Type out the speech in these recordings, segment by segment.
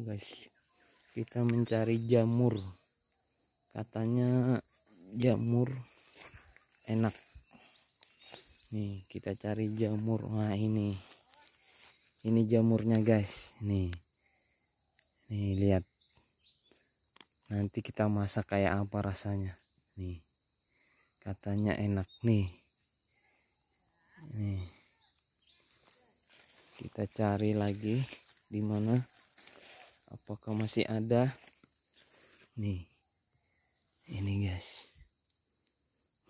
guys kita mencari jamur katanya jamur enak nih kita cari jamur nah ini ini jamurnya guys nih nih lihat nanti kita masak kayak apa rasanya nih katanya enak nih nih kita cari lagi di mana apakah masih ada nih ini guys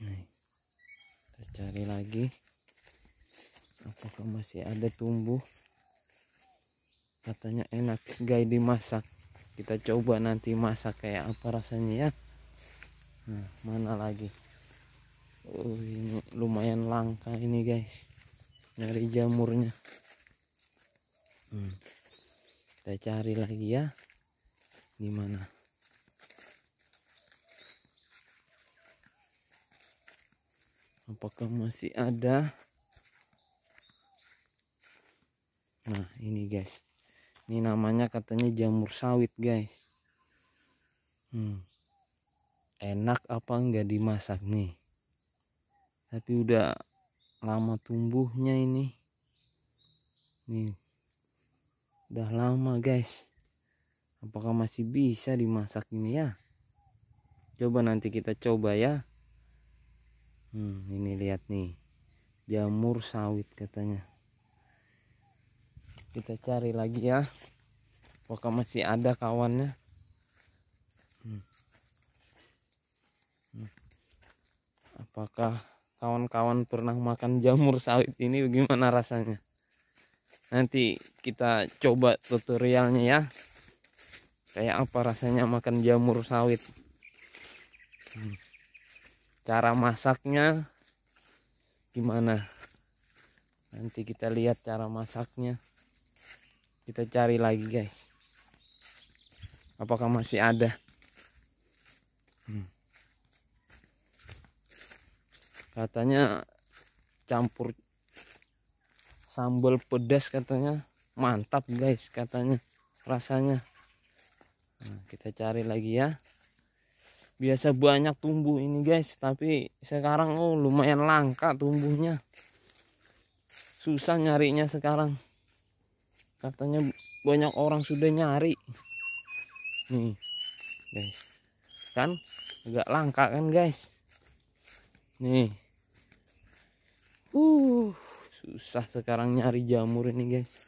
nih kita cari lagi apakah masih ada tumbuh katanya enak guys dimasak kita coba nanti masak kayak apa rasanya ya nah mana lagi oh ini lumayan langka ini guys nyari jamurnya hmm kita cari lagi ya di mana apakah masih ada nah ini guys ini namanya katanya jamur sawit guys hmm. enak apa enggak dimasak nih tapi udah lama tumbuhnya ini nih Udah lama guys. Apakah masih bisa dimasak ini ya? Coba nanti kita coba ya. Hmm, ini lihat nih. Jamur sawit katanya. Kita cari lagi ya. Apakah masih ada kawannya? Hmm. hmm. Apakah kawan-kawan pernah makan jamur sawit ini bagaimana rasanya? nanti kita coba tutorialnya ya kayak apa rasanya makan jamur sawit hmm. cara masaknya gimana nanti kita lihat cara masaknya kita cari lagi guys apakah masih ada hmm. katanya campur sambal pedas katanya mantap guys katanya rasanya nah, kita cari lagi ya biasa banyak tumbuh ini guys tapi sekarang oh lumayan langka tumbuhnya susah nyarinya sekarang katanya banyak orang sudah nyari nih guys kan agak langka kan guys nih uh susah sekarang nyari jamur ini guys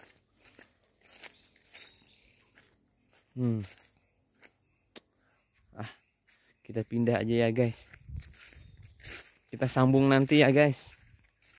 hmm ah kita pindah aja ya guys kita sambung nanti ya guys